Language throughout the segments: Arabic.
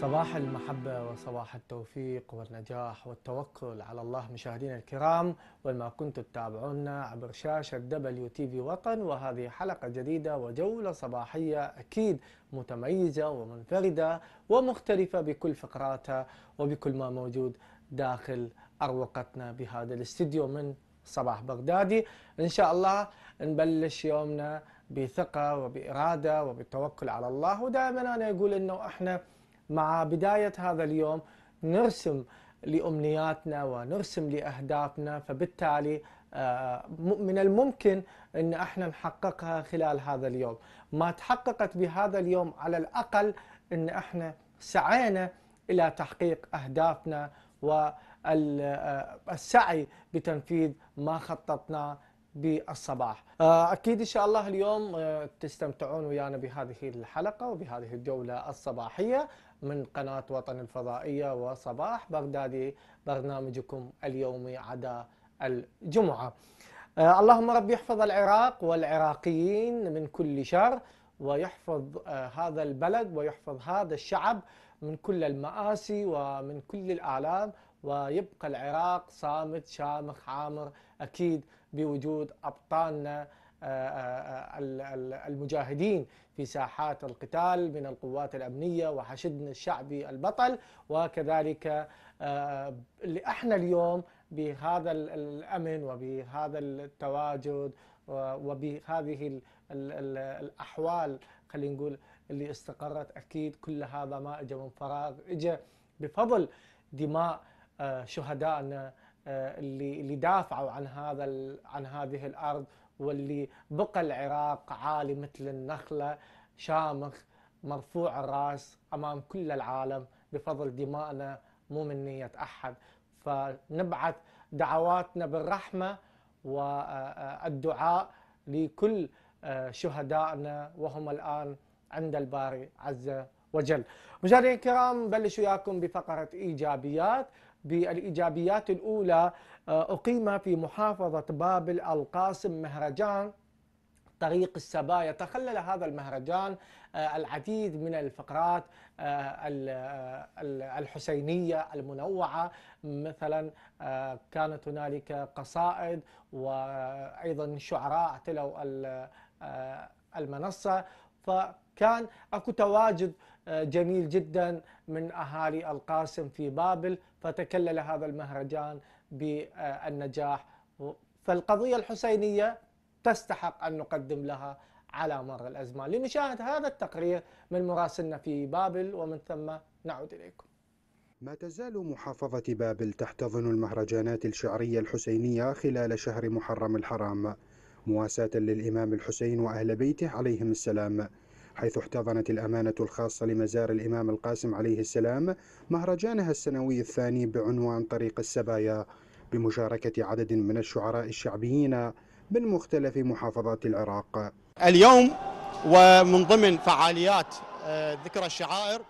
صباح المحبة وصباح التوفيق والنجاح والتوكل على الله مشاهدينا الكرام وما كنتم تتابعونا عبر شاشة دبليو تي في وطن وهذه حلقة جديدة وجولة صباحية أكيد متميزة ومنفردة ومختلفة بكل فقراتها وبكل ما موجود داخل أروقتنا بهذا الاستديو من صباح بغدادي إن شاء الله نبلش يومنا بثقة وبإرادة وبالتوكل على الله ودائما أنا أقول أنه إحنا مع بداية هذا اليوم نرسم لأمنياتنا ونرسم لأهدافنا فبالتالي آه، من الممكن أن احنا نحققها خلال هذا اليوم ما تحققت بهذا اليوم على الأقل أن احنا سعينا إلى تحقيق أهدافنا والسعي آه، بتنفيذ ما خططناه بالصباح آه، أكيد إن شاء الله اليوم تستمتعون ويانا بهذه الحلقة وبهذه الجولة الصباحية من قناة وطن الفضائية وصباح بغدادي برنامجكم اليومي عدا الجمعة آه، اللهم رب يحفظ العراق والعراقيين من كل شر ويحفظ آه، هذا البلد ويحفظ هذا الشعب من كل المآسي ومن كل الآلام ويبقى العراق صامت شامخ عامر أكيد بوجود أبطالنا آه، آه، آه، المجاهدين في ساحات القتال من القوات الأمنية وحشدنا الشعبي البطل وكذلك احنا اليوم بهذا الأمن وبهذا التواجد وبهذه الأحوال خلينا نقول اللي استقرت أكيد كل هذا ما اجى من فراغ اجى بفضل دماء شهدائنا اللي اللي دافعوا عن هذا عن هذه الارض واللي بقى العراق عالي مثل النخلة شامخ مرفوع الراس أمام كل العالم بفضل دمائنا مو من نية أحد فنبعث دعواتنا بالرحمة والدعاء لكل آه، شهدائنا وهم الآن عند الباري عز وجل مشاهدينا الكرام بلش وياكم بفقرة إيجابيات بالايجابيات الاولى آه، اقيم في محافظه بابل القاسم مهرجان طريق السبايا تخلل هذا المهرجان آه، العديد من الفقرات آه، الحسينية المنوعة مثلا كانت هنالك قصائد وأيضا شعراء اعتلوا المنصة فكان أكو تواجد جميل جدا من أهالي القاسم في بابل فتكلل هذا المهرجان بالنجاح فالقضية الحسينية تستحق أن نقدم لها على مر الأزمان لنشاهد هذا التقرير من مراسلنا في بابل ومن ثم نعود إليكم ما تزال محافظة بابل تحتضن المهرجانات الشعرية الحسينية خلال شهر محرم الحرام مواساة للإمام الحسين وأهل بيته عليهم السلام حيث احتضنت الأمانة الخاصة لمزار الإمام القاسم عليه السلام مهرجانها السنوي الثاني بعنوان طريق السبايا بمشاركة عدد من الشعراء الشعبيين من مختلف محافظات العراق اليوم ومن ضمن فعاليات آه، ذكرى الشعائر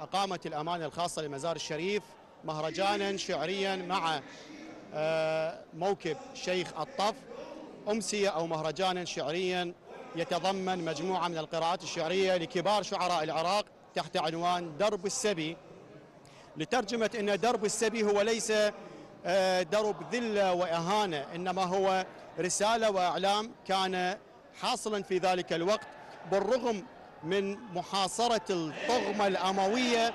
أقامت الأمانة الخاصة لمزار الشريف مهرجانا شعريا مع آه، موكب شيخ الطف أمسية أو مهرجانا شعريا يتضمن مجموعة من القراءات الشعرية لكبار شعراء العراق تحت عنوان درب السبي لترجمة أن درب السبي هو ليس آه، درب ذلة وإهانة إنما هو رسالة وإعلام كان حاصلا في ذلك الوقت بالرغم من محاصرة الطغمة الأموية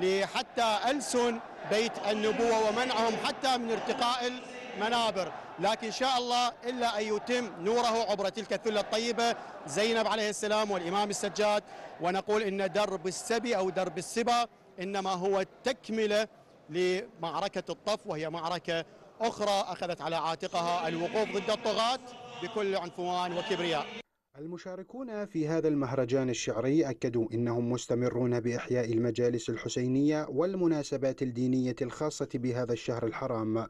لحتى ألسن بيت النبوة ومنعهم حتى من ارتقاء منابر لكن إن شاء الله إلا أن يتم نوره عبر تلك الثلة الطيبة زينب عليه السلام والإمام السجاد ونقول إن درب السبي أو درب السبا إنما هو تكملة لمعركة الطف وهي معركة أخرى أخذت على عاتقها الوقوف ضد الطغاة بكل عنفوان وكبرياء المشاركون في هذا المهرجان الشعري أكدوا أنهم مستمرون بإحياء المجالس الحسينية والمناسبات الدينية الخاصة بهذا الشهر الحرام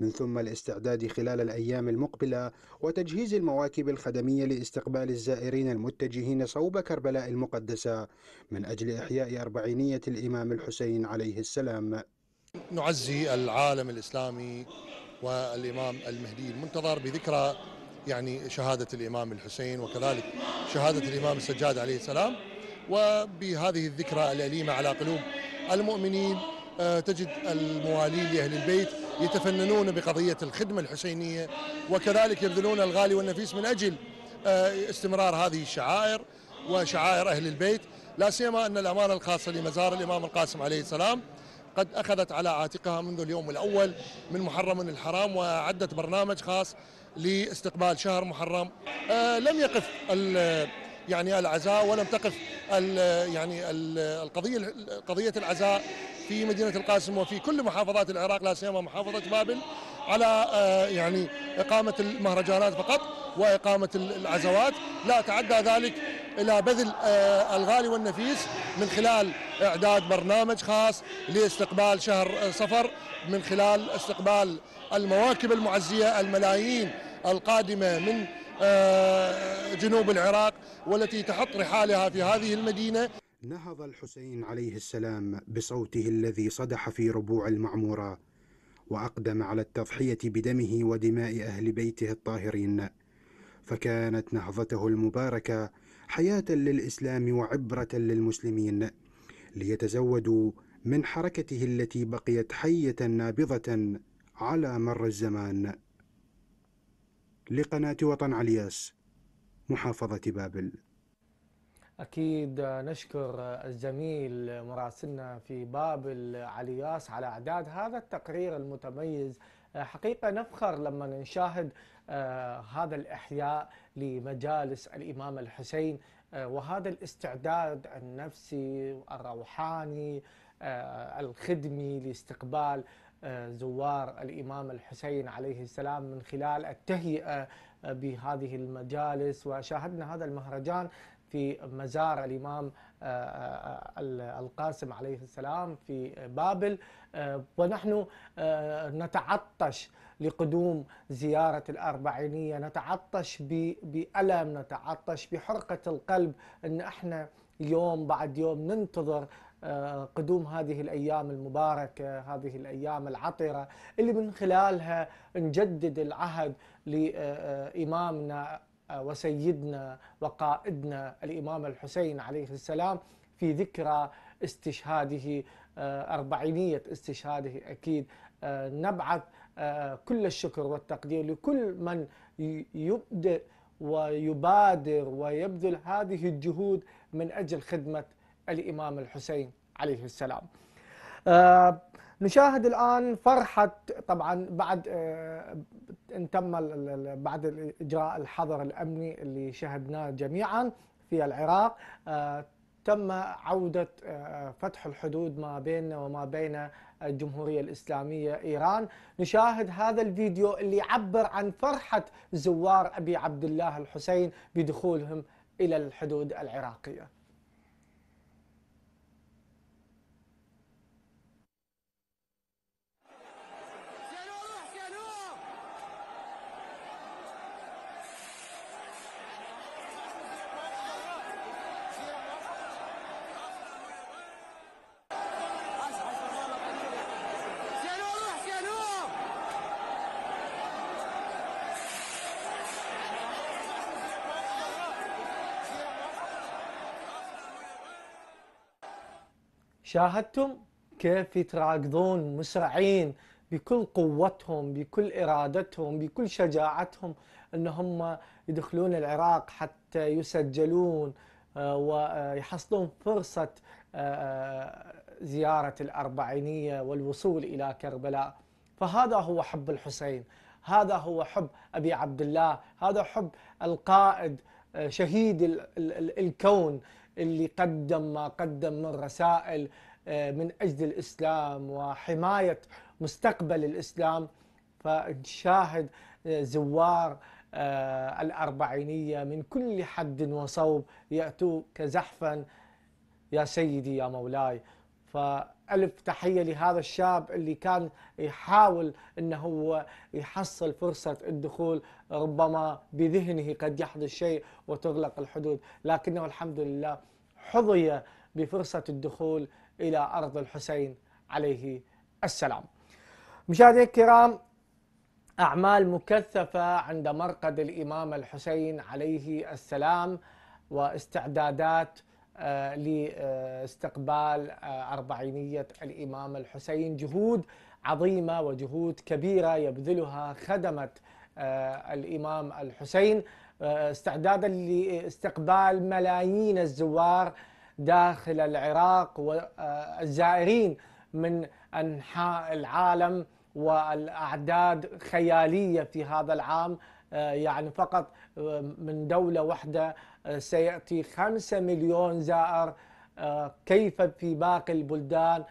من ثم الاستعداد خلال الأيام المقبلة وتجهيز المواكب الخدمية لاستقبال الزائرين المتجهين صوب كربلاء المقدسة من أجل إحياء أربعينية الإمام الحسين عليه السلام نعزي العالم الإسلامي والإمام المهدي المنتظر بذكرى يعني شهادة الإمام الحسين وكذلك شهادة الإمام السجاد عليه السلام وبهذه الذكرى الأليمة على قلوب المؤمنين آه، تجد الموالين لأهل البيت يتفننون بقضية الخدمة الحسينية وكذلك يبذلون الغالي والنفيس من أجل آه، استمرار هذه الشعائر وشعائر أهل البيت لا سيما أن الأمانة الخاصة لمزار الإمام القاسم عليه السلام قد أخذت على عاتقها منذ اليوم الأول من محرم الحرام وعدت برنامج خاص لاستقبال شهر محرم آه، لم يقف يعني العزاء ولم تقف ال يعني القضيه قضيه العزاء في مدينه القاسم وفي كل محافظات العراق لا سيما محافظه بابل على آه، يعني اقامه المهرجانات فقط واقامه العزوات لا تعدى ذلك الى بذل آه، الغالي والنفيس من خلال اعداد برنامج خاص لاستقبال شهر آه، صفر من خلال استقبال المواكب المعزيه الملايين القادمه من آه، جنوب العراق والتي تحط رحالها في هذه المدينة نهض الحسين عليه السلام بصوته الذي صدح في ربوع المعمورة وأقدم على التضحية بدمه ودماء أهل بيته الطاهرين فكانت نهضته المباركة حياة للإسلام وعبرة للمسلمين ليتزودوا من حركته التي بقيت حية نابضة على مر الزمان لقناة وطن علياس محافظة بابل أكيد نشكر الزميل مراسلنا في بابل علياس على إعداد هذا التقرير المتميز حقيقة نفخر لما نشاهد آه، هذا الإحياء لمجالس الإمام الحسين آه، وهذا الاستعداد النفسي الروحاني آه، الخدمي لاستقبال آه، زوار الإمام الحسين عليه السلام من خلال التهيئة آه، بهذه المجالس وشاهدنا هذا المهرجان في مزار الإمام آه، القاسم عليه السلام في بابل ونحن نتعطش لقدوم زيارة الأربعينية نتعطش بألم نتعطش بحرقة القلب أن احنا يوم بعد يوم ننتظر آه، قدوم هذه الايام المباركه، هذه الايام العطره اللي من خلالها نجدد العهد لامامنا آه، وسيدنا وقائدنا الامام الحسين عليه السلام في ذكرى استشهاده آه، أربعينية استشهاده أكيد نبعث كل الشكر والتقدير لكل من يبدأ ويبادر ويبذل هذه الجهود من أجل خدمة الإمام الحسين عليه السلام آه نشاهد الآن فرحة طبعا بعد آه ان تم بعد إجراء الحظر الأمني اللي شهدناه جميعا في العراق آه تم عودة آه، فتح الحدود ما بيننا وما بين الجمهورية الإسلامية إيران نشاهد هذا الفيديو اللي يعبر عن فرحة زوار أبي عبد الله الحسين بدخولهم إلى الحدود العراقية شاهدتم كيف يتراكضون مسرعين بكل قوتهم بكل إرادتهم بكل شجاعتهم أن هم يدخلون العراق حتى يسجلون آه، ويحصلون فرصة آه، آه، زيارة الأربعينية والوصول إلى كربلاء فهذا هو حب الحسين هذا هو حب أبي عبد الله هذا حب القائد شهيد الكون اللي قدم ما قدم من رسائل آه، من اجل الاسلام وحمايه مستقبل الاسلام فنشاهد آه، زوار آه، الاربعينيه من كل حد وصوب ياتوك زحفا يا سيدي يا مولاي فألف تحية لهذا الشاب اللي كان يحاول أنه هو يحصل فرصة الدخول ربما بذهنه قد يحدث شيء وتغلق الحدود لكنه الحمد لله حظي بفرصة الدخول إلى أرض الحسين عليه السلام مشاهدينا الكرام أعمال مكثفة عند مرقد الإمام الحسين عليه السلام واستعدادات آه، لاستقبال آه، أربعينية الإمام الحسين جهود عظيمة وجهود كبيرة يبذلها خدمة آه، الإمام الحسين استعدادا لاستقبال ملايين الزوار داخل العراق والزائرين من أنحاء العالم والأعداد خيالية في هذا العام آه، يعني فقط آه، من دولة واحدة آه، سيأتي خمسة مليون زائر كيف في باقي البلدان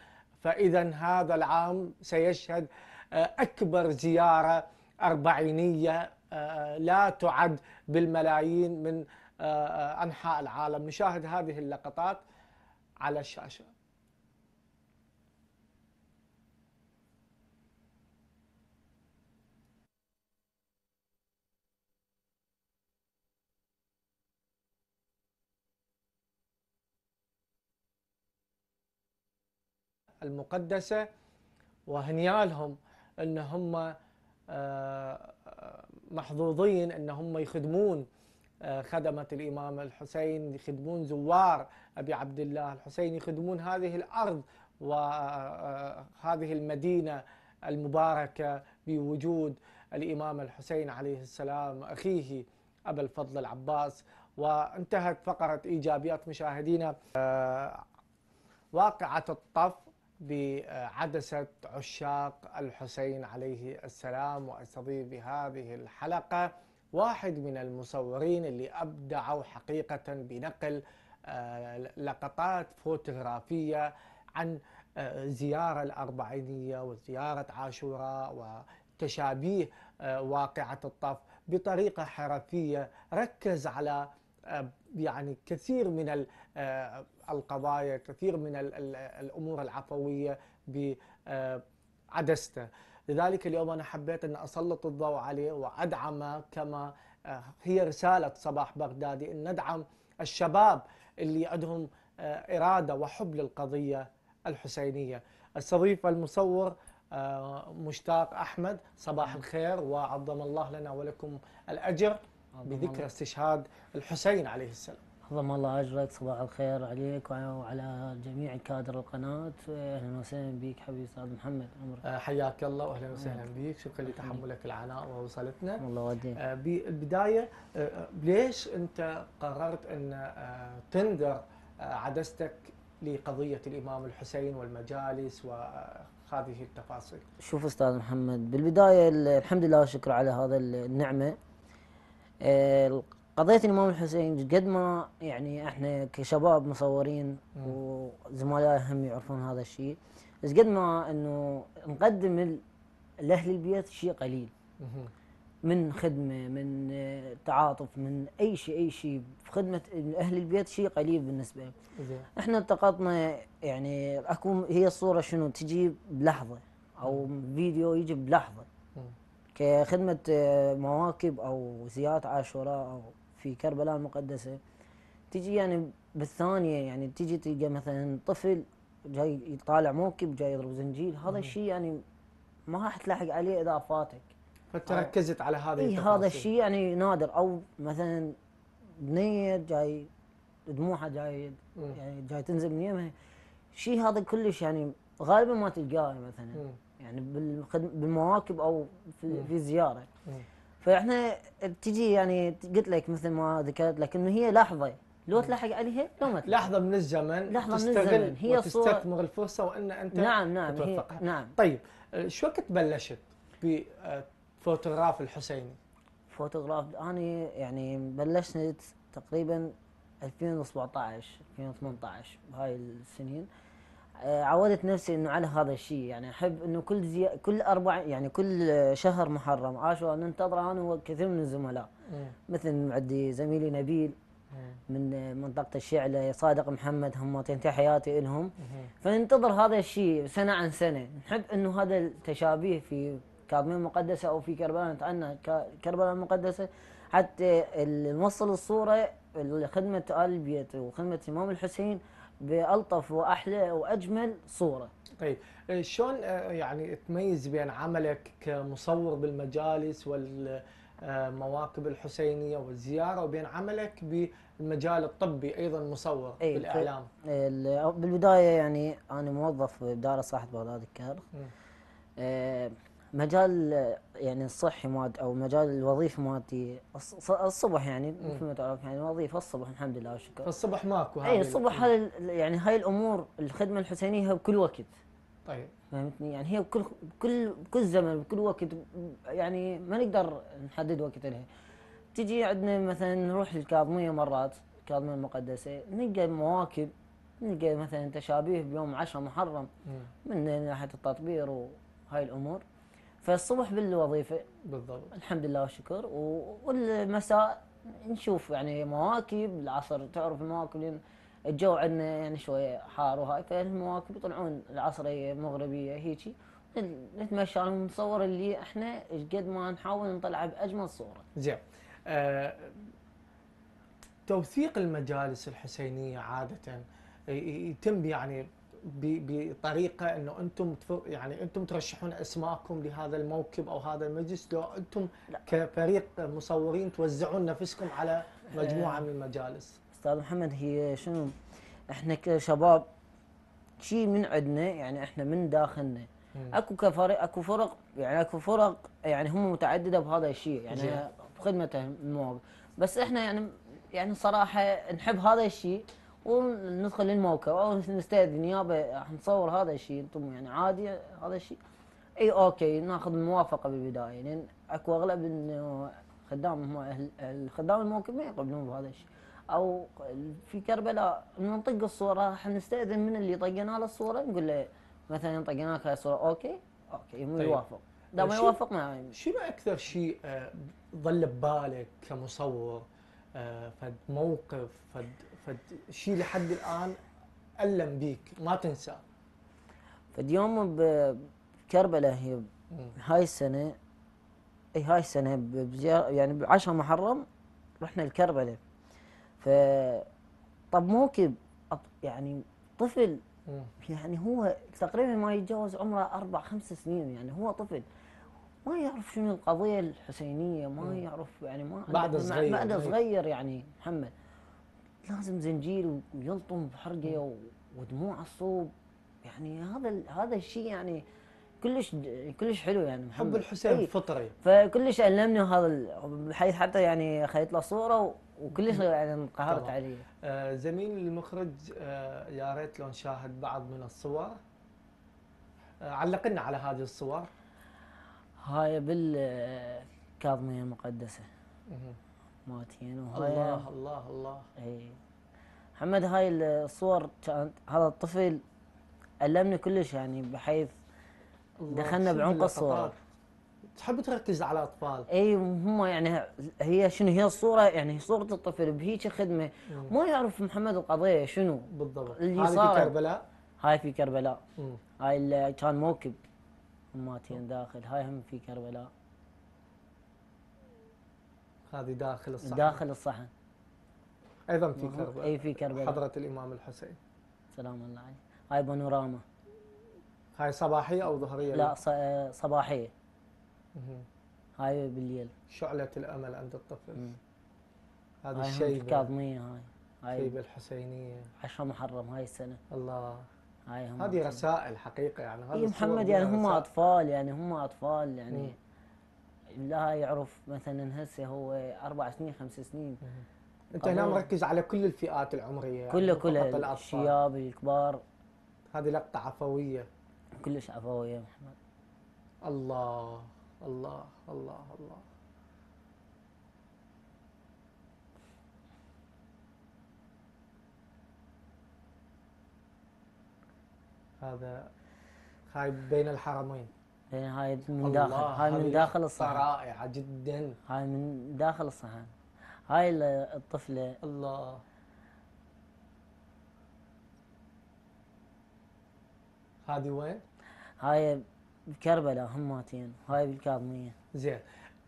فإذا هذا العام سيشهد أكبر زيارة أربعينية لا تعد بالملايين من أنحاء العالم نشاهد هذه اللقطات على الشاشة المقدسة وهنيالهم أن هم آه، آه، محظوظين أن هم يخدمون آه، خدمة الإمام الحسين يخدمون زوار أبي عبد الله الحسين يخدمون هذه الأرض وهذه المدينة المباركة بوجود الإمام الحسين عليه السلام أخيه أبا الفضل العباس وانتهت فقرة إيجابيات مشاهدينا واقعة الطف بعدسة عشاق الحسين عليه السلام وأستضيف بهذه الحلقة واحد من المصورين اللي أبدعوا حقيقة بنقل آه، لقطات فوتوغرافية عن آه، زيارة الأربعينية وزيارة عاشوراء وتشابيه آه، واقعة الطف بطريقة حرفية ركز على يعني كثير من آه، القضايا كثير من الأمور العفوية بعدسته آه، لذلك اليوم أنا حبيت أن أسلط الضوء عليه وأدعمه كما آه، هي رسالة صباح بغدادي أن ندعم الشباب اللي عندهم إرادة وحب للقضية الحسينية استضيف المصور مشتاق أحمد صباح نعم. الخير وعظم الله لنا ولكم الأجر بذكرى استشهاد الحسين عليه السلام عظم الله اجرك صباح الخير عليك وعلى جميع كادر القناه اهلا وسهلا بك حبيبي استاذ محمد عمرك آه، حياك الله واهلا آه. وسهلا بك شكرا لتحملك العناء ووصلتنا الله ودي آه، بالبدايه ليش انت قررت ان تنذر عدستك لقضيه الامام الحسين والمجالس و هذه التفاصيل شوف استاذ محمد بالبدايه الحمد لله والشكر على هذا النعمه آه، قضيه الامام الحسين قد ما يعني احنا كشباب مصورين وزملاء هم يعرفون هذا الشيء بس قد ما انه نقدم لاهل البيت شيء قليل من خدمه من آه، تعاطف من اي شيء اي شيء في خدمه اهل البيت شيء قليل بالنسبه لهم احنا التقطنا يعني اكو هي الصوره شنو تجي بلحظه او فيديو يجي بلحظه كخدمة آه، مواكب أو زيارة عاشوراء أو في كربلاء المقدسة تجي يعني بالثانية يعني تجي تلقى مثلا طفل جاي يطالع موكب جاي يضرب زنجيل هذا الشيء يعني ما راح تلاحق عليه إذا فاتك فتركزت على هذا إيه هذا الشيء يعني نادر أو مثلا بنية جاي دموعها جاي يعني جاي تنزل من يمها شيء هذا كلش يعني غالبا ما تلقاه مثلا يعني بالمواكب او في, في زياره فاحنا تجي يعني قلت لك مثل ما ذكرت لك انه هي لحظه لو تلحق عليها لو ما لحظه من الزمن لحظه من الزمن هي تستثمر الفرصه وان انت نعم نعم هي نعم طيب شو وقت بلشت بفوتوغراف الحسيني؟ فوتوغراف انا يعني بلشت تقريبا 2017 2018 بهاي السنين آه، عودت نفسي انه على هذا الشيء يعني احب انه كل زي... كل اربع يعني كل شهر محرم عاشوا ننتظره انا وكثير من الزملاء إيه. مثل عندي زميلي نبيل إيه. من منطقه الشعله صادق محمد هم تنتهي حياتي لهم إيه. فننتظر هذا الشيء سنه عن سنه نحب انه هذا التشابيه في كاظميه المقدسه او في كربلاء نتعنى كربلاء المقدسه حتى نوصل الصوره لخدمه ال بيت وخدمه الامام الحسين بألطف وأحلى وأجمل صورة طيب آه، شلون آه، يعني تميز بين عملك كمصور بالمجالس والمواكب الحسينية والزيارة وبين عملك بالمجال الطبي أيضا مصور أي بالإعلام بالبداية يعني أنا موظف بدارة صحة بغداد الكارخ آه، مجال يعني الصحي مواد او مجال الوظيفه مادي الصبح يعني إيه. مثل ما تعرف يعني الوظيفه الصبح الحمد لله والشكر إيه، الصبح ماكو اي الصبح هذا يعني هاي الامور الخدمه الحسينيه هي بكل وقت طيب فهمتني يعني هي بكل بكل بكل زمن بكل وقت يعني ما نقدر نحدد وقت لها تجي عندنا مثلا نروح للكاظميه مرات الكاظميه المقدسه نلقى مواكب نلقى مثلا تشابيه بيوم 10 محرم إيه. من ناحيه التطبير وهاي الامور فالصبح بالوظيفه بالضبط الحمد لله والشكر والمساء نشوف يعني مواكب العصر تعرف المواكب الجو عندنا يعني شويه حار وهاي فالمواكب يطلعون العصريه مغربيه هيجي نتمشى ونصور اللي احنا قد ما نحاول نطلعه باجمل صوره. زين. أه توثيق المجالس الحسينيه عاده يتم يعني بطريقه انه انتم يعني انتم ترشحون اسماءكم لهذا الموكب او هذا المجلس لو انتم لا. كفريق مصورين توزعون نفسكم على مجموعه آه. من المجالس استاذ محمد هي شنو احنا كشباب شيء من عندنا يعني احنا من داخلنا اكو كفريق اكو فرق يعني اكو فرق يعني هم متعدده بهذا الشيء يعني بخدمه المواقف بس احنا يعني يعني صراحه نحب هذا الشيء وندخل للموقع او نستاذن يابا حنصور هذا الشيء انتم يعني عادي هذا الشيء اي اوكي ناخذ الموافقه بالبدايه لان اكو اغلب انه خدام هم الخدام الموكب ما يقبلون بهذا الشيء او في كربلاء نطق الصوره حنستاذن من اللي طقنا له الصوره نقول له مثلا طقنا لك هاي الصوره اوكي اوكي مو طيب. يوافق لا ما يوافق ما شنو اكثر شيء آه، ظل ببالك كمصور آه، فد موقف فد فشي لحد الان الم بيك ما تنساه فد يوم بكربلاء هي هاي السنه اي هاي السنه يعني ب 10 محرم رحنا لكربلاء ف طب موكب يعني طفل يعني هو تقريبا ما يتجاوز عمره اربع خمس سنين يعني هو طفل ما يعرف شنو القضيه الحسينيه ما يعرف يعني ما بعد صغير بعد صغير يعني محمد لازم زنجير ويلطم بحرقه ودموع الصوب يعني هذا هذا الشيء يعني كلش كلش حلو يعني محمد حب الحسين إيه. فطري فكلش المني هذا بحيث حتى يعني خليت له صوره وكلش يعني انقهرت عليه آه زميل المخرج آه يا ريت لو نشاهد بعض من الصور آه علقنا على هذه الصور هاي بالكاظميه المقدسه مالتين وهاي يعني. الله الله الله اي محمد هاي الصور كانت هذا الطفل علمني كلش يعني بحيث دخلنا بعمق الصور تحب تركز على الاطفال اي هم يعني هي شنو هي الصوره يعني صوره الطفل بهيك خدمه ما يعرف محمد القضيه شنو بالضبط اللي هاي في كربلاء هاي في كربلاء مم. هاي اللي كان موكب ماتين داخل هاي هم في كربلاء هذه داخل الصحن داخل الصحن ايضا في كربلاء اي في كربلاء حضره الامام الحسين سلام الله عليه هاي بانوراما هاي صباحيه او ظهريه لا آه، صباحيه هاي بالليل شعله الامل عند الطفل هذا الشيء الكاظميه هاي هاي الشيبه الحسينيه 10 محرم هاي السنه الله هاي هم هذه رسائل حقيقه يعني هذا محمد يعني هم اطفال يعني هم اطفال يعني مم. لا يعرف مثلا هسه هو اربع سنين خمس سنين انت هنا مركز على كل الفئات العمريه كله يعني كله الشياب الكبار هذه لقطه عفويه كلش عفويه محمد الله الله الله الله هذا هاي بين الحرمين لان إيه، هاي من داخل هاي من داخل الصحن رائعه جدا هاي من داخل الصحن هاي الطفله الله هذه وين؟ هاي بكربلاء هماتين هاي بالكاظميه زين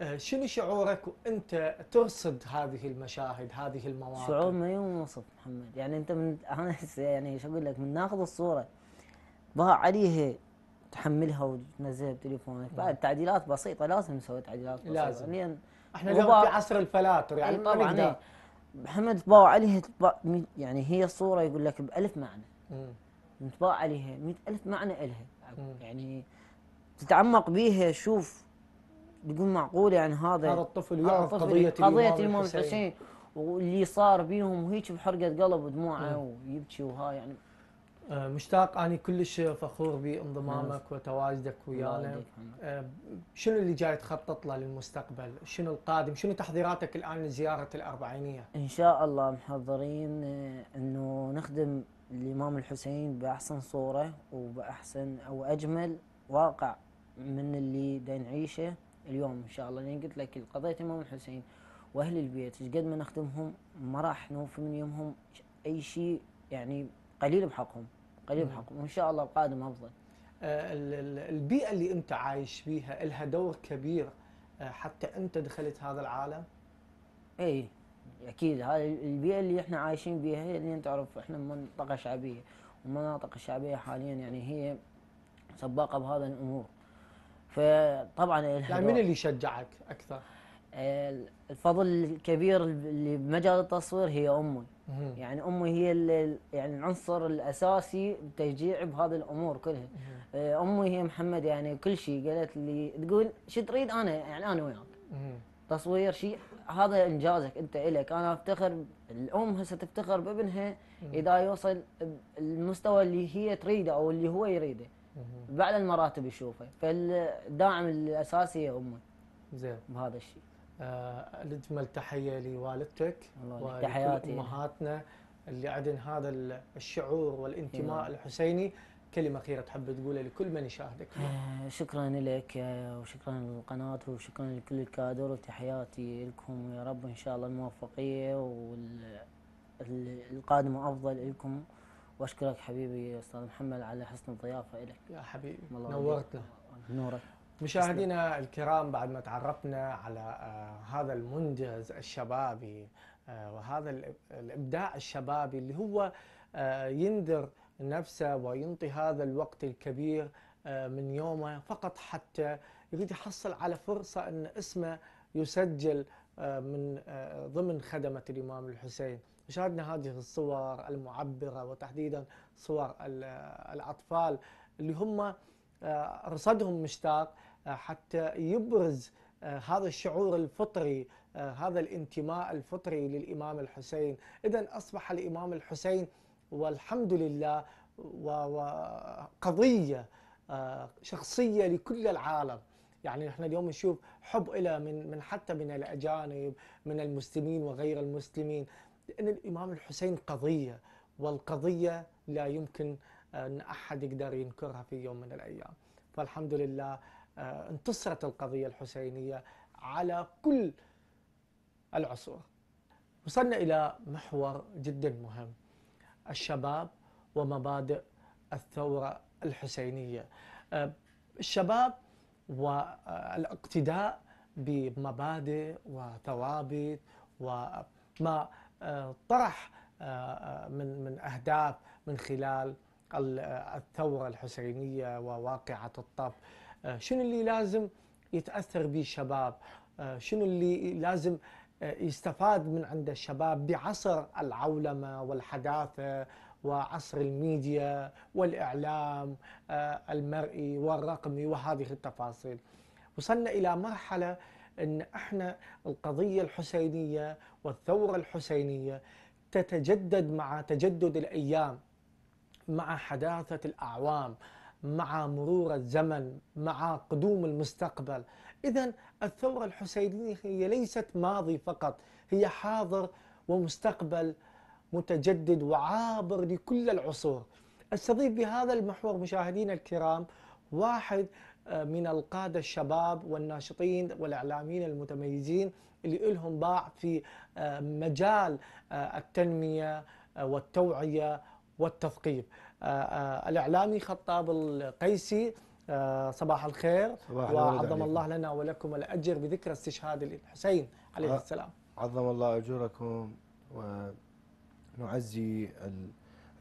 آه، شنو شعورك وانت ترصد هذه المشاهد هذه المواقف؟ شعور ما ينوصف محمد يعني انت من انا يعني شو اقول لك من ناخذ الصوره ضاع عليها تحملها وتنزلها بتليفونك بعد تعديلات بسيطه لازم نسوي تعديلات بسيطه لازم يعني احنا اليوم في عصر الفلاتر يعني إيه، طبعا إيه. محمد تباوع عليه يعني هي صوره يقول لك بألف معنى متباع عليها مئة ألف معنى إلها يعني تتعمق بيها شوف تقول معقول يعني هذا هذا الطفل يعرف قضية قضية الإمام الحسين واللي صار بيهم وهيك بحرقة قلب ودموعه ويبكي وها يعني آه، مشتاق اني كلش فخور بانضمامك نعم. وتواجدك ويانا آه، شنو اللي جاي تخطط له للمستقبل شنو القادم شنو تحضيراتك الان لزياره الاربعينيه ان شاء الله محضرين آه، انه نخدم الامام الحسين باحسن صوره وباحسن او اجمل واقع من اللي دا نعيشه اليوم ان شاء الله لان قلت لك قضيه الامام الحسين واهل البيت ايش قد ما نخدمهم ما راح نوفي من يومهم اي شيء يعني قليل بحقهم قريب حقه وان شاء الله القادم افضل آه، البيئه اللي انت عايش فيها لها دور كبير آه، حتى انت دخلت هذا العالم اي اكيد هاي البيئه اللي احنا عايشين بيها هي اللي انت تعرف احنا منطقه شعبيه والمناطق الشعبيه حاليا يعني هي سباقه بهذا الامور فطبعا لها يعني من اللي شجعك اكثر؟ الفضل الكبير اللي بمجال التصوير هي امي يعني امي هي يعني العنصر الاساسي بتشجيعي بهذه الامور كلها أه، امي هي محمد يعني كل شيء قالت لي تقول شو تريد انا يعني انا وياك تصوير شيء هذا انجازك انت الك انا افتخر الام هسه تفتخر بابنها اذا يوصل المستوى اللي هي تريده او اللي هو يريده بعد المراتب يشوفه فالداعم الاساسي هي امي زين بهذا الشيء اجمل آه، تحيه لوالدتك امهاتنا اللي عدن هذا الشعور والانتماء أيوة. الحسيني كلمة اخيره تحب تقولها لكل من يشاهدك آه، شكرا لك آه، وشكرا للقناة وشكرا لكل الكادر وتحياتي لكم يا رب إن شاء الله الموفقية والقادمة أفضل لكم وأشكرك حبيبي أستاذ محمد على حسن الضيافة لك يا حبيبي نورتنا نورك مشاهدينا الكرام بعد ما تعرفنا على آه، هذا المنجز الشبابي آه، وهذا الابداع الشبابي اللي هو آه، ينذر نفسه وينطي هذا الوقت الكبير من يومه فقط حتى يريد يحصل على فرصه ان اسمه يسجل من ضمن خدمه الامام الحسين شاهدنا هذه الصور المعبره وتحديدا صور الاطفال اللي هم رصدهم مشتاق آه، حتى يبرز آه، هذا الشعور الفطري آه، هذا الانتماء الفطري للإمام الحسين إذا أصبح الإمام الحسين والحمد لله وقضية شخصية لكل العالم يعني نحن اليوم نشوف حب إلى من من حتى من الأجانب من المسلمين وغير المسلمين لأن الإمام الحسين قضية والقضية لا يمكن أن أحد يقدر ينكرها في يوم من الأيام فالحمد لله آه، انتصرت القضية الحسينية على كل العصور وصلنا إلى محور جدا مهم الشباب ومبادئ الثورة الحسينية آه، الشباب والاقتداء بمبادئ وثوابت وما آه، طرح من من اهداف من خلال الثوره الحسينيه وواقعه الطف آه، شنو اللي لازم يتاثر به الشباب آه، شنو اللي لازم آه، يستفاد من عند الشباب بعصر العولمه والحداثه وعصر الميديا والاعلام المرئي والرقمي وهذه التفاصيل. وصلنا الى مرحله ان احنا القضيه الحسينيه والثوره الحسينيه تتجدد مع تجدد الايام مع حداثه الاعوام مع مرور الزمن مع قدوم المستقبل إذا الثورة الحسينية هي ليست ماضي فقط هي حاضر ومستقبل متجدد وعابر لكل العصور استضيف بهذا المحور مشاهدينا الكرام واحد آه، من القادة الشباب والناشطين والإعلاميين المتميزين اللي لهم باع في آه، مجال آه، التنمية والتوعية والتثقيف آه، آه، الاعلامي خطاب القيسي آه، صباح الخير صباح وعظم الله لنا ولكم الاجر بذكرى استشهاد الحسين عليه السلام عظم الله اجوركم ونعزي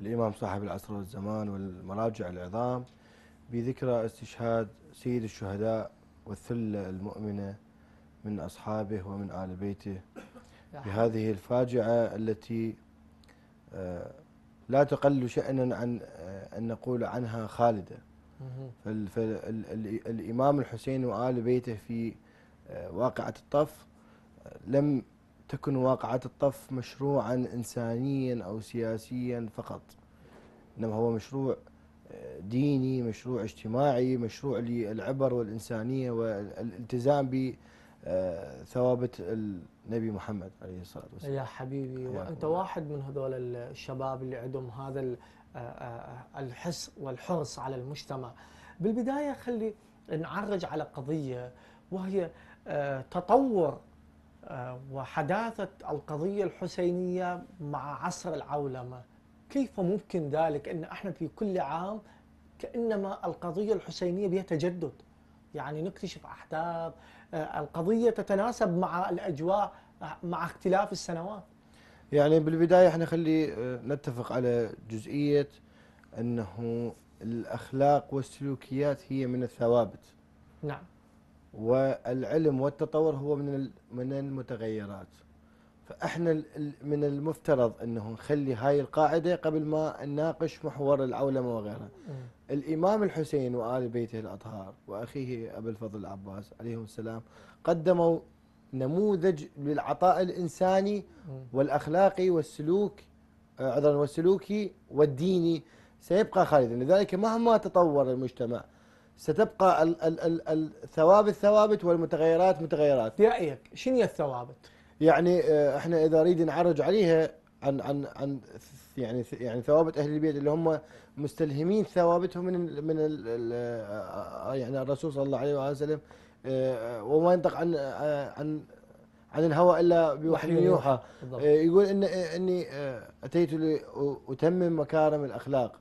الامام صاحب العصر والزمان والمراجع العظام بذكرى استشهاد سيد الشهداء والثله المؤمنه من اصحابه ومن ال بيته بهذه الفاجعه التي لا تقل شأنا عن أن نقول عنها خالدة فالإمام الحسين وآل بيته في آه، واقعة الطف آه، لم تكن واقعة الطف مشروعا إنسانيا أو سياسيا فقط إنما هو مشروع آه، ديني مشروع اجتماعي مشروع للعبر والإنسانية والالتزام بثوابت نبي محمد عليه الصلاة والسلام يا حبيبي وأنت الله. واحد من هذول الشباب اللي عندهم هذا آه، آه، الحس والحرص على المجتمع بالبداية خلي نعرج على قضية وهي آه، تطور وحداثة القضية الحسينية مع عصر العولمة كيف ممكن ذلك أن احنا في كل عام كأنما القضية الحسينية بها تجدد يعني نكتشف احداث آه، القضيه تتناسب مع الاجواء مع اختلاف السنوات يعني بالبدايه احنا خلي آه، نتفق على جزئيه انه الاخلاق والسلوكيات هي من الثوابت نعم والعلم والتطور هو من من المتغيرات فاحنا من المفترض انه نخلي هاي القاعده قبل ما نناقش محور العولمه وغيرها. الامام الحسين وال بيته الاطهار واخيه ابو الفضل العباس عليهم السلام قدموا نموذج للعطاء الانساني والاخلاقي والسلوك آه، عذرا والسلوكي والديني سيبقى خالدا لذلك مهما تطور المجتمع ستبقى الثوابت ثوابت والمتغيرات متغيرات. برأيك شنو الثوابت؟ يعني آه، احنا اذا نريد نعرج عليها عن عن عن يعني يعني ثوابت اهل البيت اللي هم مستلهمين ثوابتهم من من آه، يعني الرسول صلى الله عليه وسلم آه، وما ينطق عن عن عن الهوى الا بوحي يوحى يقول ان اني اتيت لاتمم مكارم الاخلاق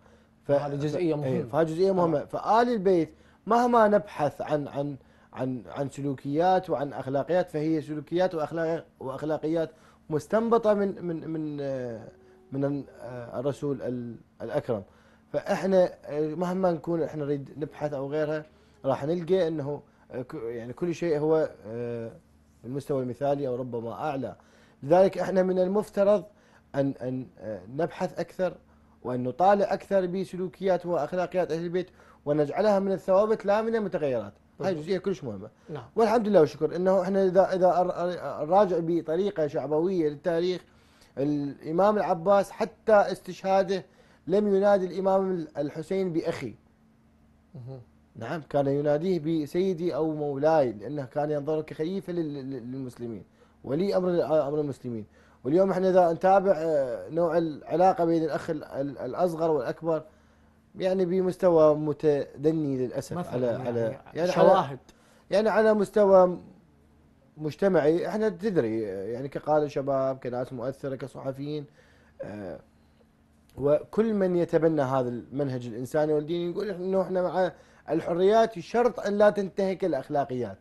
فهذه جزئيه إيه، مهمه فهذه جزئيه مهمه فال البيت مهما نبحث عن عن عن عن سلوكيات وعن اخلاقيات فهي سلوكيات واخلاق واخلاقيات مستنبطه من من من آه، من آه، الرسول الاكرم فاحنا آه، مهما نكون احنا نريد نبحث او غيرها راح نلقى انه يعني كل شيء هو المستوى المثالي او ربما اعلى لذلك احنا من المفترض ان ان نبحث اكثر وان نطالع اكثر بسلوكيات واخلاقيات اهل البيت ونجعلها من الثوابت لا من المتغيرات هاي جزئيه كلش مهمه نعم. والحمد لله والشكر انه احنا اذا اذا راجع بطريقه شعبويه للتاريخ الامام العباس حتى استشهاده لم ينادي الامام الحسين باخي مه. نعم كان يناديه بسيدي او مولاي لانه كان ينظر كخليفه للمسلمين ولي امر امر المسلمين واليوم احنا اذا نتابع آه، نوع العلاقه بين الاخ الاصغر والاكبر يعني بمستوى متدني للاسف على يعني على يعني شواهد يعني على مستوى مجتمعي احنا تدري يعني كقادة شباب كناس مؤثرة كصحفيين آه، وكل من يتبنى هذا المنهج الانساني والديني يقول انه احنا مع الحريات شرط ان لا تنتهك الاخلاقيات.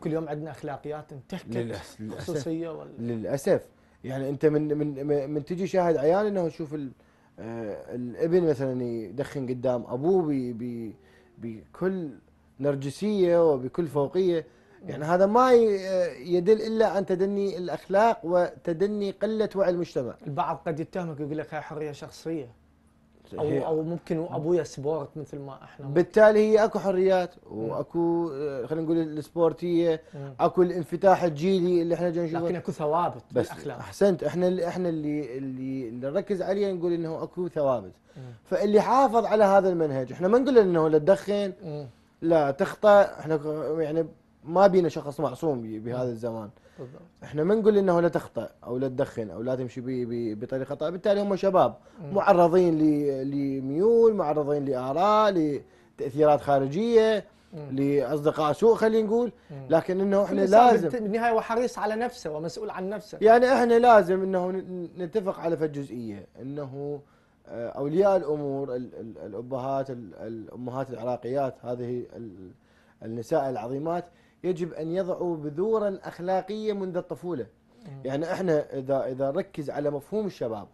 كل يوم عندنا اخلاقيات انتهكت خصوصيه ولا للاسف يعني انت من من من تجي شاهد عيال انه تشوف آه، الابن مثلا يدخن قدام ابوه بكل نرجسيه وبكل فوقيه يعني هذا ما آه، يدل الا عن تدني الاخلاق وتدني قله وعي المجتمع. البعض قد يتهمك ويقول لك هاي حريه شخصيه. او او ممكن ابويا سبورت مثل ما احنا بالتالي هي اكو حريات واكو آه، خلينا نقول السبورتيه اكو الانفتاح الجيلي اللي احنا جاي نشوفه لكن اكو ثوابت بس بالاخلاق احسنت احنا اللي احنا اللي اللي, اللي نركز عليه نقول انه اكو ثوابت مم. فاللي حافظ على هذا المنهج احنا ما نقول انه لا تدخن لا تخطا احنا يعني ما بينا شخص معصوم بهذا الزمان بالضبط احنا ما نقول انه لا تخطئ او لا تدخن او لا تمشي بطريقه خطا بالتالي هم شباب معرضين لميول معرضين لاراء لتاثيرات خارجيه لاصدقاء سوء خلينا نقول لكن انه احنا لازم بالنهايه هو حريص على نفسه ومسؤول عن نفسه يعني احنا لازم انه نتفق على الجزئيه انه آه، اولياء الامور الابهات الامهات العراقيات هذه النساء العظيمات يجب ان يضعوا بذورا اخلاقيه منذ الطفوله يعني احنا اذا اذا نركز على مفهوم الشباب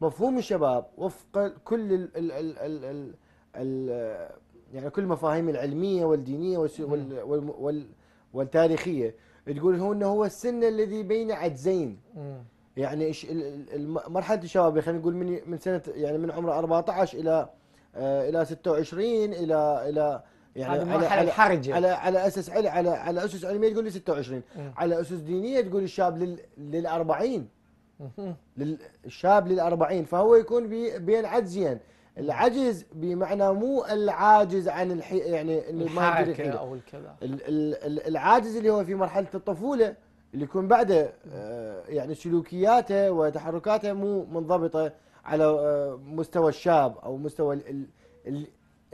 مفهوم الشباب وفق كل الـ الـ الـ الـ الـ الـ يعني كل المفاهيم العلميه والدينيه والتاريخيه تقول هو انه هو السن الذي بين عجزين يعني مرحله الشباب خلينا نقول من من سنه يعني من عمره 14 آه، الى الى 26 الى الى يعني على على الحرجة. على على اساس على على, على اسس علميه تقول لي 26 مم. إيه. على اسس دينيه تقول الشاب لل لل 40 الشاب لل 40 فهو يكون بي بين عجزين العجز بمعنى مو العاجز عن الحي يعني اللي ما يقدر او الكذا العاجز اللي هو في مرحله الطفوله اللي يكون بعده آه، يعني سلوكياته وتحركاته مو منضبطه على آه، مستوى الشاب او مستوى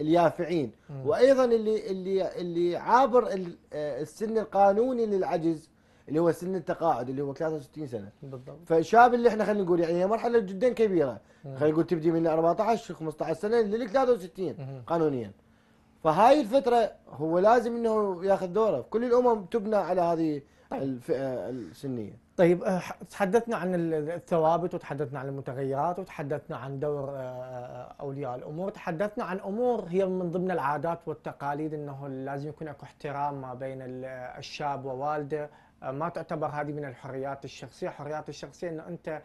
اليافعين وايضا اللي اللي اللي عابر آه، السن القانوني للعجز اللي هو سن التقاعد اللي هو 63 سنه بالضبط فالشاب اللي احنا خلينا نقول يعني هي مرحله جدا كبيره خلينا نقول تبدي من 14 15 سنه لل 63 قانونيا فهاي الفتره هو لازم انه ياخذ دوره كل الامم تبنى على هذه طيب. الفئه آه، السنيه طيب آه، تحدثنا عن الثوابت وتحدثنا عن المتغيرات وتحدثنا عن دور آه، آه، اولياء الامور، تحدثنا عن امور هي من ضمن العادات والتقاليد انه لازم يكون اكو احترام ما بين الشاب ووالده، ما تعتبر هذه من الحريات الشخصيه، الحريات الشخصيه انه انت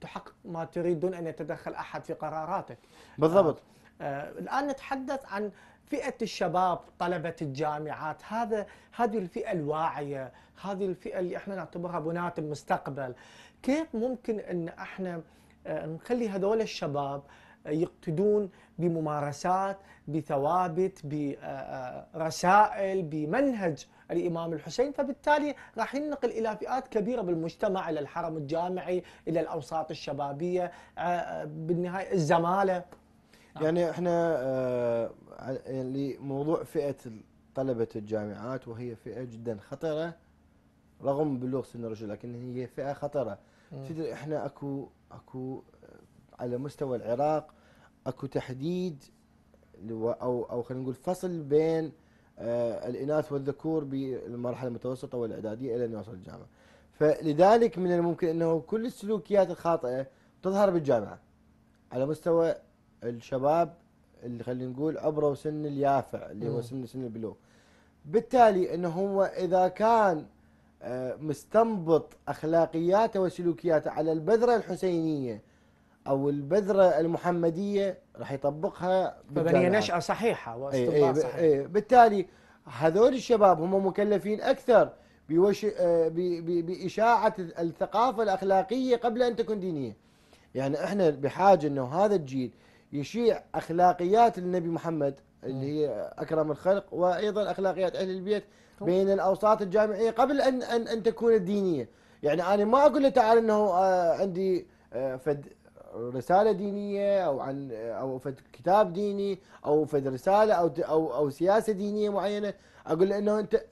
تحقق ما تريد دون ان يتدخل احد في قراراتك. بالضبط. الان نتحدث عن فئة الشباب طلبة الجامعات هذا هذه الفئة الواعية هذه الفئة اللي احنا نعتبرها بنات المستقبل كيف ممكن ان احنا آه، نخلي هذول الشباب يقتدون بممارسات بثوابت برسائل آه، آه، بمنهج الامام الحسين فبالتالي راح ينقل الى فئات كبيره بالمجتمع الى الحرم الجامعي الى الاوساط الشبابيه بالنهايه الزماله نعم. يعني احنا آه يعني لموضوع فئه طلبه الجامعات وهي فئه جدا خطره رغم بلوغ سن الرجل لكن هي فئه خطره تدري احنا اكو اكو آه، على مستوى العراق اكو تحديد او او خلينا نقول فصل بين آه الاناث والذكور بالمرحله المتوسطه والاعداديه الى ان يوصل الجامعه. فلذلك من الممكن انه كل السلوكيات الخاطئه تظهر بالجامعه على مستوى الشباب اللي خلينا نقول عبروا سن اليافع اللي هو سن سن البلوغ بالتالي انه هو اذا كان آه، مستنبط اخلاقياته وسلوكياته على البذره الحسينيه او البذره المحمديه راح يطبقها فمن هي نشاه صحيحه واستنباط إيه، إيه، صحيح أي أي بالتالي هذول الشباب هم مكلفين اكثر بوش آه، باشاعه الثقافه الاخلاقيه قبل ان تكون دينيه يعني احنا بحاجه انه هذا الجيل يشيع اخلاقيات النبي محمد اللي هي اكرم الخلق وايضا اخلاقيات اهل البيت بين الاوساط الجامعيه قبل ان ان, أن تكون دينيه، يعني انا ما اقول له تعال انه آه، عندي آه، فد رساله دينيه او عن آه، او فد كتاب ديني او فد رساله او او او سياسه دينيه معينه، اقول له انه انت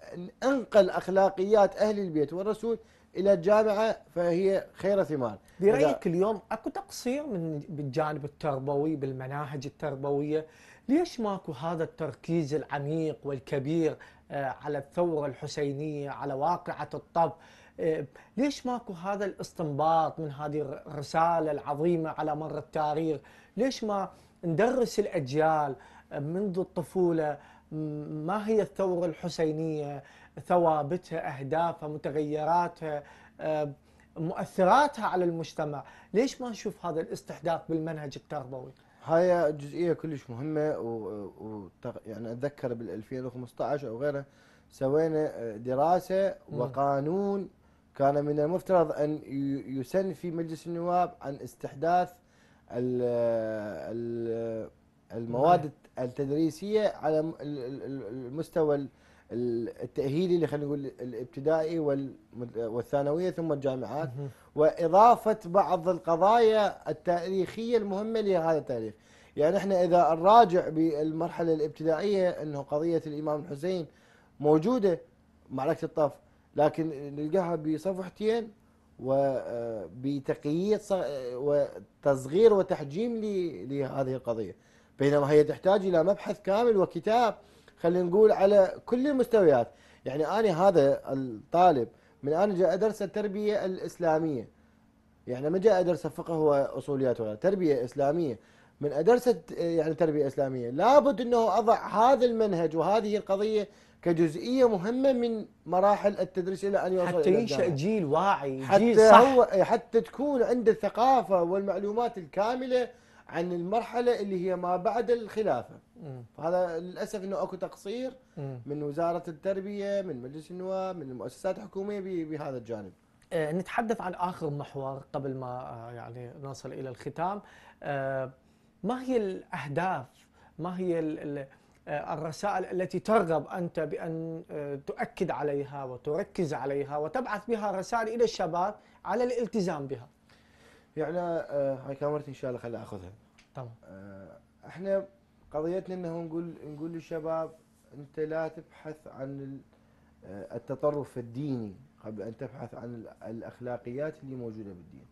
انقل اخلاقيات اهل البيت والرسول الى الجامعه فهي خير ثمار برايك اليوم اكو تقصير من بالجانب التربوي بالمناهج التربويه ليش ماكو هذا التركيز العميق والكبير آه، على الثوره الحسينيه على واقعه الطب آه، ليش ماكو هذا الاستنباط من هذه الرساله العظيمه على مر التاريخ ليش ما ندرس الاجيال آه، منذ الطفوله ما هي الثورة الحسينية ثوابتها أهدافها متغيراتها آه، مؤثراتها على المجتمع ليش ما نشوف هذا الاستحداث بالمنهج التربوي هاي جزئية كلش مهمة و... و... يعني أتذكر بال 2015 أو غيره سوينا آه، دراسة وقانون كان من المفترض أن يسن في مجلس النواب عن استحداث المواد التدريسيه على المستوى التاهيلي اللي خلينا نقول الابتدائي والثانويه ثم الجامعات واضافه بعض القضايا التاريخيه المهمه لهذا التاريخ يعني احنا اذا نراجع بالمرحله الابتدائيه انه قضيه الامام الحسين موجوده معركه الطف لكن نلقاها بصفحتين وبتقييد آه، آه، وتصغير وتحجيم لهذه القضيه بينما هي تحتاج إلى مبحث كامل وكتاب خلينا نقول على كل المستويات يعني أنا هذا الطالب من أنا جاء أدرس التربية الإسلامية يعني ما جاء أدرس فقه وأصوليات وغيره تربية إسلامية من أدرس يعني تربية إسلامية لابد أنه أضع هذا المنهج وهذه القضية كجزئية مهمة من مراحل التدريس إلى أن يوصل حتى إلى ينشأ جيل واعي حتى جيل صح هو حتى تكون عنده الثقافة والمعلومات الكاملة عن المرحله اللي هي ما بعد الخلافه فهذا للاسف انه اكو تقصير من وزاره التربيه من مجلس النواب من المؤسسات الحكوميه بهذا الجانب آه، نتحدث عن اخر محور قبل ما آه، يعني نصل الى الختام آه، ما هي الاهداف ما هي الرسائل التي ترغب انت بان تؤكد عليها وتركز عليها وتبعث بها رسائل الى الشباب على الالتزام بها يعني هاي كاميرتي ان شاء الله خليني اخذها طبعا آه، احنا قضيتنا انه نقول نقول للشباب انت لا تبحث عن آه، التطرف الديني قبل ان تبحث عن الاخلاقيات اللي موجوده بالدين.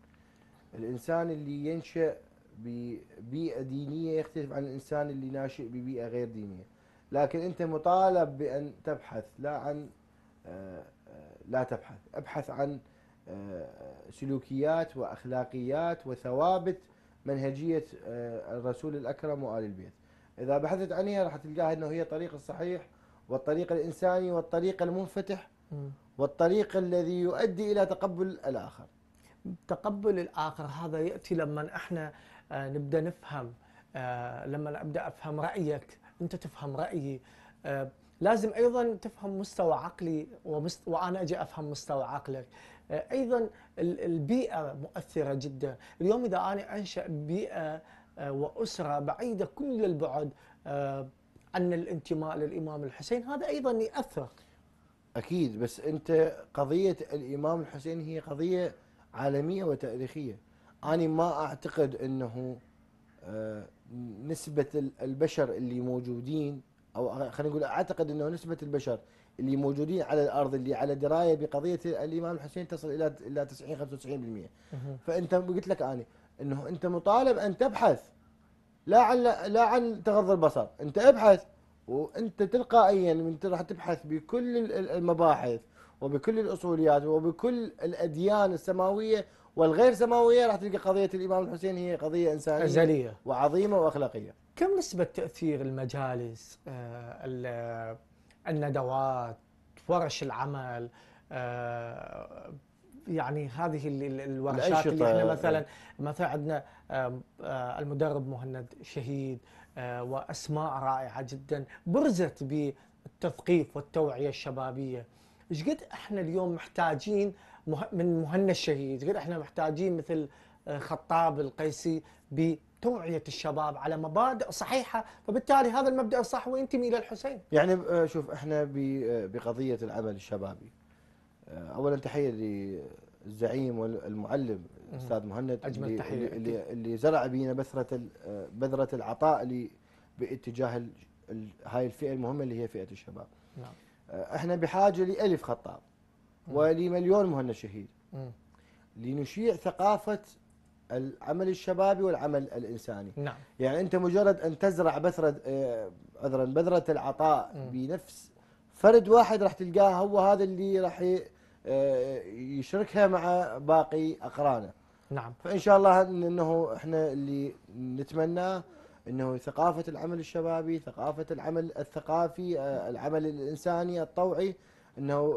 الانسان اللي ينشا ببيئه دينيه يختلف عن الانسان اللي ناشئ ببيئه غير دينيه. لكن انت مطالب بان تبحث لا عن آه، لا تبحث، ابحث عن سلوكيات واخلاقيات وثوابت منهجية آه، الرسول الأكرم وآل البيت إذا بحثت عنها راح تلقاها أنه هي الطريق الصحيح والطريق الإنساني والطريق المنفتح والطريق الذي يؤدي إلى تقبل الآخر تقبل الآخر هذا يأتي لما إحنا آه، نبدأ نفهم آه، لما أبدأ أفهم رأيك أنت تفهم رأيي لازم ايضا تفهم مستوى عقلي ومست... وانا اجي افهم مستوى عقلك ايضا البيئه مؤثره جدا اليوم اذا انا انشا بيئه آه، واسره بعيده كل البعد آه، عن الانتماء للامام الحسين هذا ايضا ياثر اكيد بس انت قضيه الامام الحسين هي قضيه عالميه وتاريخيه انا ما اعتقد انه آه، نسبه البشر اللي موجودين او خلينا نقول اعتقد انه نسبه البشر اللي موجودين على الارض اللي على درايه بقضيه الامام الحسين تصل الى الى 90 95% فانت قلت لك اني انه انت مطالب ان تبحث لا عن لا عن تغض البصر انت ابحث وانت تلقائيا انت راح تبحث بكل المباحث وبكل الاصوليات وبكل الاديان السماويه والغير سماويه راح تلقى قضيه الامام الحسين هي قضيه انسانيه ازليه وعظيمه واخلاقيه. كم نسبه تاثير المجالس آه، الندوات ورش العمل آه، يعني هذه الورشات اللي احنا آه، مثلا آه. مثلا عندنا المدرب مهند شهيد واسماء رائعه جدا برزت بالتثقيف والتوعيه الشبابيه ايش قد احنا اليوم محتاجين من مهند شهيد ايش قد احنا محتاجين مثل خطاب القيسي توعية الشباب على مبادئ صحيحة فبالتالي هذا المبدأ الصح وينتمي إلى الحسين يعني آه، شوف احنا آه، بقضية العمل الشبابي آه، أولا تحية للزعيم والمعلم أستاذ مهند أجمل تحية اللي, اللي زرع بينا بذرة بذرة العطاء باتجاه هاي الفئة المهمة اللي هي فئة الشباب نعم. احنا بحاجة لألف خطاب ولمليون مهند شهيد لنشيع ثقافة العمل الشبابي والعمل الانساني نعم يعني انت مجرد ان تزرع بذره آه، عذرا بذره العطاء م. بنفس فرد واحد راح تلقاه هو هذا اللي راح آه، يشركها مع باقي اقرانه نعم فان شاء الله انه احنا اللي نتمناه انه ثقافه العمل الشبابي ثقافه العمل الثقافي آه، العمل الانساني الطوعي انه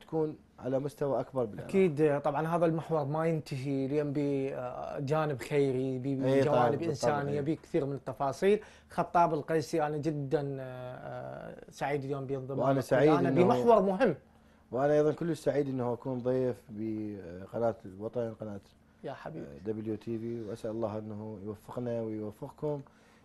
تكون على مستوى اكبر بالعراق اكيد طبعا هذا المحور ما ينتهي لان بجانب آه، خيري بجوانب إيه، طيب، انسانيه إيه. بكثير من التفاصيل خطاب القيسي انا جدا آه، آه، سعيد اليوم بينضم وانا سعيد أنا بمحور مهم وانا ايضا كلش سعيد انه اكون ضيف بقناه الوطن قناه يا حبيبي دبليو تي في واسال الله انه يوفقنا ويوفقكم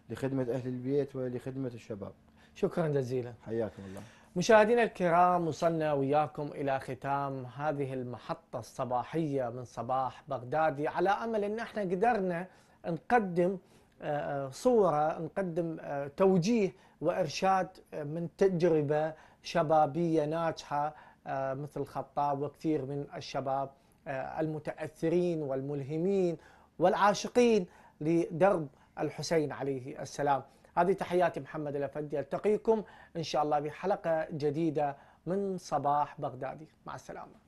لخدمه اهل البيت ولخدمه الشباب شكرا جزيلا حياكم الله مشاهدينا الكرام وصلنا وياكم إلى ختام هذه المحطة الصباحية من صباح بغدادي على أمل أن احنا قدرنا نقدم آه، آه، صورة نقدم آه، توجيه وإرشاد من تجربة شبابية ناجحة مثل خطاب وكثير من الشباب المتأثرين والملهمين والعاشقين لدرب الحسين عليه السلام هذه تحياتي محمد الافندي ألتقيكم إن شاء الله بحلقة جديدة من صباح بغدادي مع السلامة